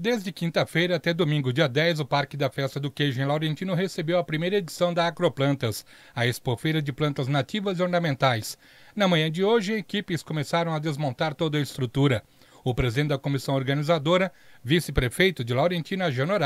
Desde quinta-feira até domingo, dia 10, o Parque da Festa do Queijo em Laurentino recebeu a primeira edição da Acroplantas, a expofeira de plantas nativas e ornamentais. Na manhã de hoje, equipes começaram a desmontar toda a estrutura. O presidente da comissão organizadora, vice-prefeito de Laurentina, Janor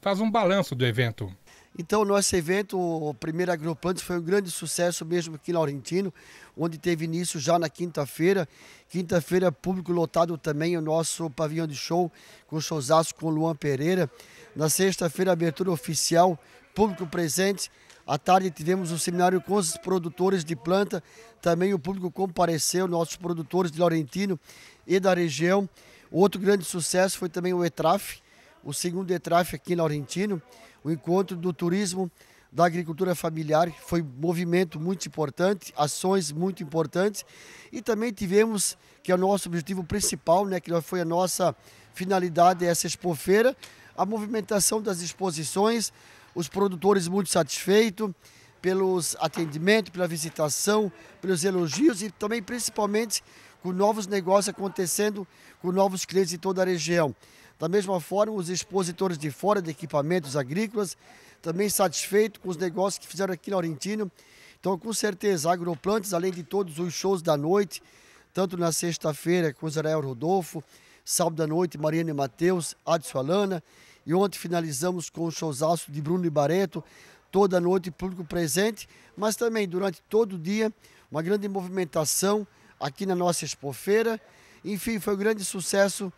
faz um balanço do evento. Então, nosso evento, o primeiro Agroplantes, foi um grande sucesso mesmo aqui em Laurentino, onde teve início já na quinta-feira. Quinta-feira, público lotado também, o nosso pavilhão de show, com showzaço com Luan Pereira. Na sexta-feira, abertura oficial, público presente. À tarde tivemos um seminário com os produtores de planta, também o público compareceu, nossos produtores de Laurentino e da região. Outro grande sucesso foi também o ETRAF, o segundo ETRAF aqui em Laurentino, o encontro do turismo, da agricultura familiar, foi um movimento muito importante, ações muito importantes e também tivemos, que é o nosso objetivo principal, né, que foi a nossa finalidade essa expofeira, a movimentação das exposições, os produtores muito satisfeitos pelos atendimentos, pela visitação, pelos elogios e também principalmente com novos negócios acontecendo, com novos clientes em toda a região. Da mesma forma, os expositores de fora de equipamentos agrícolas, também satisfeitos com os negócios que fizeram aqui na Orentino. Então, com certeza, Agroplantes, além de todos os shows da noite, tanto na sexta-feira com Israel Rodolfo, sábado à noite, Mariana e Matheus, Adson Alana, e ontem finalizamos com o showzaço de Bruno e Bareto, toda noite público presente, mas também durante todo o dia, uma grande movimentação aqui na nossa expofeira. Enfim, foi um grande sucesso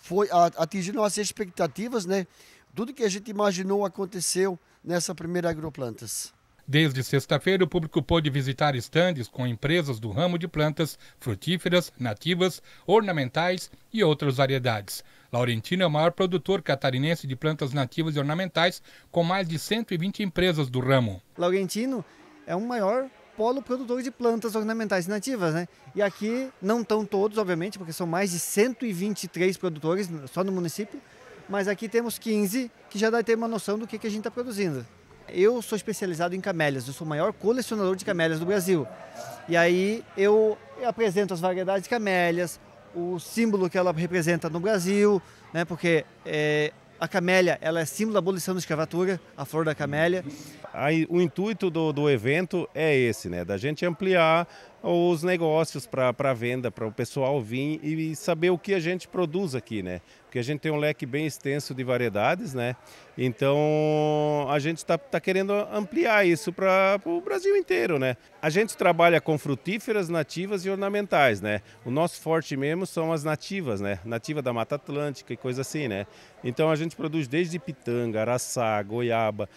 foi atingiram as expectativas, né? Tudo que a gente imaginou aconteceu nessa primeira Agroplantas. Desde sexta-feira, o público pôde visitar estandes com empresas do ramo de plantas frutíferas, nativas, ornamentais e outras variedades. Laurentino é o maior produtor catarinense de plantas nativas e ornamentais, com mais de 120 empresas do ramo. Laurentino é o maior polo produtor de plantas ornamentais nativas, né? E aqui não estão todos, obviamente, porque são mais de 123 produtores só no município, mas aqui temos 15 que já dá ter uma noção do que, que a gente está produzindo. Eu sou especializado em camélias, eu sou o maior colecionador de camélias do Brasil. E aí eu apresento as variedades de camélias, o símbolo que ela representa no Brasil, né? Porque é, a camélia ela é símbolo da abolição da escravatura, a flor da camélia. Aí, o intuito do, do evento é esse, né? Da gente ampliar os negócios para venda, para o pessoal vir e saber o que a gente produz aqui, né? Porque a gente tem um leque bem extenso de variedades, né? Então a gente está tá querendo ampliar isso para o Brasil inteiro, né? A gente trabalha com frutíferas nativas e ornamentais, né? O nosso forte mesmo são as nativas, né? Nativa da Mata Atlântica e coisa assim, né? Então a gente produz desde pitanga, araçá, goiaba,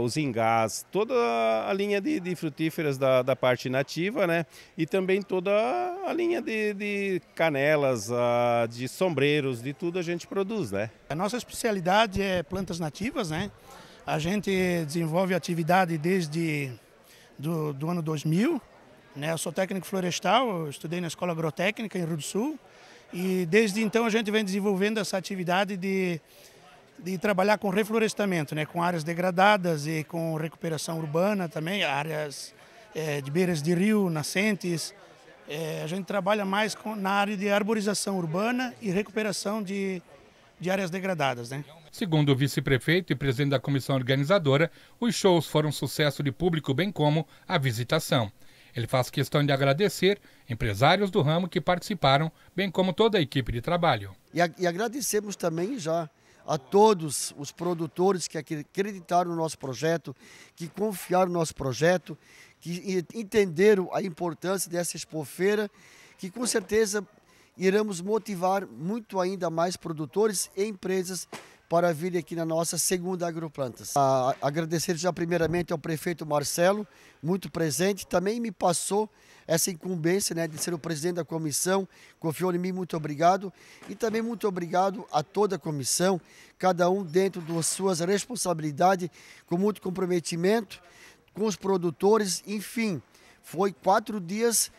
os ingás, toda a linha de, de frutíferas da, da, parte nativa, né? E também toda a linha de, de canelas, de sombreiros, de tudo a gente produz, né? A nossa especialidade é plantas nativas, né? A gente desenvolve atividade desde do, do ano 2000, né? Eu sou técnico florestal, estudei na Escola Agrotécnica em Rio do Sul e desde então a gente vem desenvolvendo essa atividade de de trabalhar com reflorestamento, né, com áreas degradadas e com recuperação urbana também, áreas é, de beiras de rio, nascentes. É, a gente trabalha mais com, na área de arborização urbana e recuperação de, de áreas degradadas. Né? Segundo o vice-prefeito e presidente da comissão organizadora, os shows foram um sucesso de público, bem como a visitação. Ele faz questão de agradecer empresários do ramo que participaram, bem como toda a equipe de trabalho. E, a, e agradecemos também já a todos os produtores que acreditaram no nosso projeto, que confiaram no nosso projeto, que entenderam a importância dessa expofeira, que com certeza iremos motivar muito ainda mais produtores e empresas para vir aqui na nossa segunda Agroplantas. A, agradecer já primeiramente ao prefeito Marcelo, muito presente, também me passou essa incumbência né, de ser o presidente da comissão, confiou em mim, muito obrigado. E também muito obrigado a toda a comissão, cada um dentro das suas responsabilidades, com muito comprometimento com os produtores, enfim. Foi quatro dias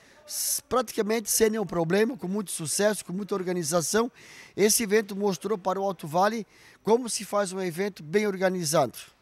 praticamente sem nenhum problema, com muito sucesso, com muita organização. Esse evento mostrou para o Alto Vale como se faz um evento bem organizado.